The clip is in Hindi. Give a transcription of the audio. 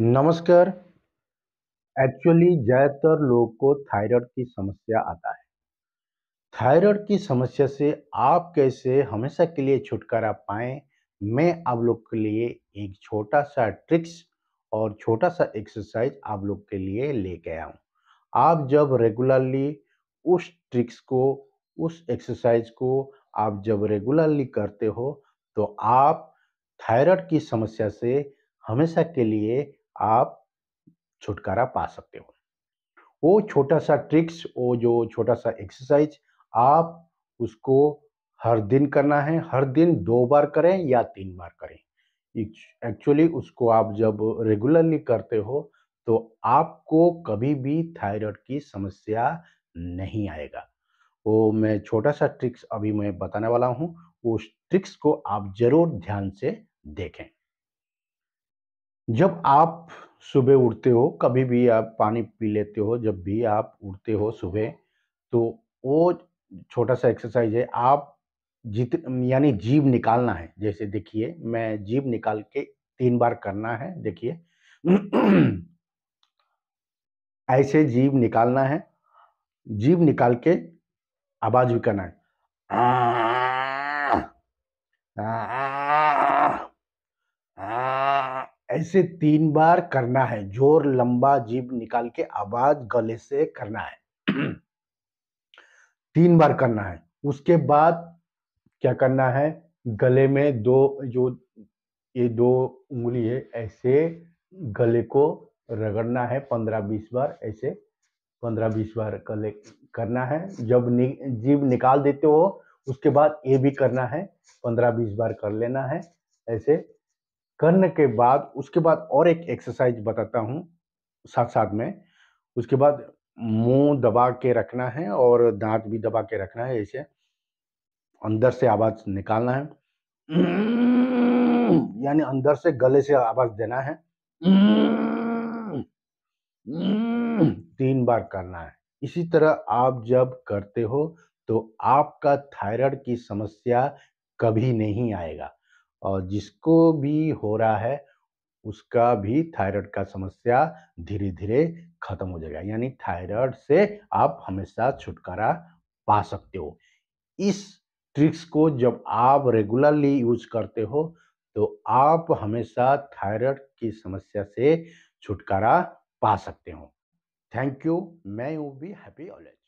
नमस्कार एक्चुअली ज़्यादातर लोग को थायराइड की समस्या आता है थायराइड की समस्या से आप कैसे हमेशा के लिए छुटकारा पाए मैं आप लोग के लिए एक छोटा सा ट्रिक्स और छोटा सा एक्सरसाइज आप लोग के लिए लेके आया हूँ आप जब रेगुलरली उस ट्रिक्स को उस एक्सरसाइज को आप जब रेगुलरली करते हो तो आप थायराइड की समस्या से हमेशा के लिए आप छुटकारा पा सकते हो वो छोटा सा ट्रिक्स वो जो छोटा सा एक्सरसाइज आप उसको हर दिन करना है हर दिन दो बार करें या तीन बार करें एक्चुअली उसको आप जब रेगुलरली करते हो तो आपको कभी भी थायराइड की समस्या नहीं आएगा वो मैं छोटा सा ट्रिक्स अभी मैं बताने वाला हूँ उस ट्रिक्स को आप ज़रूर ध्यान से देखें जब आप सुबह उठते हो कभी भी आप पानी पी लेते हो जब भी आप उठते हो सुबह तो वो छोटा सा एक्सरसाइज है आप जित यानी जीव निकालना है जैसे देखिए मैं जीव निकाल के तीन बार करना है देखिए ऐसे जीव निकालना है जीव निकाल के आवाज भी करना है आ, आ, आ, आ, आ, आ, आ, ऐसे तीन बार करना है जोर लंबा जीभ निकाल के आवाज गले से करना है तीन बार करना है उसके बाद क्या करना है गले में दो जो ये दो उंगली है ऐसे गले को रगड़ना है पंद्रह बीस बार ऐसे पंद्रह बीस बार गले करना है जब नि, जीभ निकाल देते हो उसके बाद ये भी करना है पंद्रह बीस बार कर लेना है ऐसे करने के बाद उसके बाद और एक एक्सरसाइज बताता हूँ साथ साथ में उसके बाद मुंह दबा के रखना है और दांत भी दबा के रखना है ऐसे अंदर से आवाज़ निकालना है यानी अंदर से गले से आवाज़ देना है तीन बार करना है इसी तरह आप जब करते हो तो आपका थायराइड की समस्या कभी नहीं आएगा और जिसको भी हो रहा है उसका भी थायराइड का समस्या धीरे धीरे खत्म हो जाएगा यानी थायराइड से आप हमेशा छुटकारा पा सकते हो इस ट्रिक्स को जब आप रेगुलरली यूज करते हो तो आप हमेशा थायराइड की समस्या से छुटकारा पा सकते हो thank you may you be happy always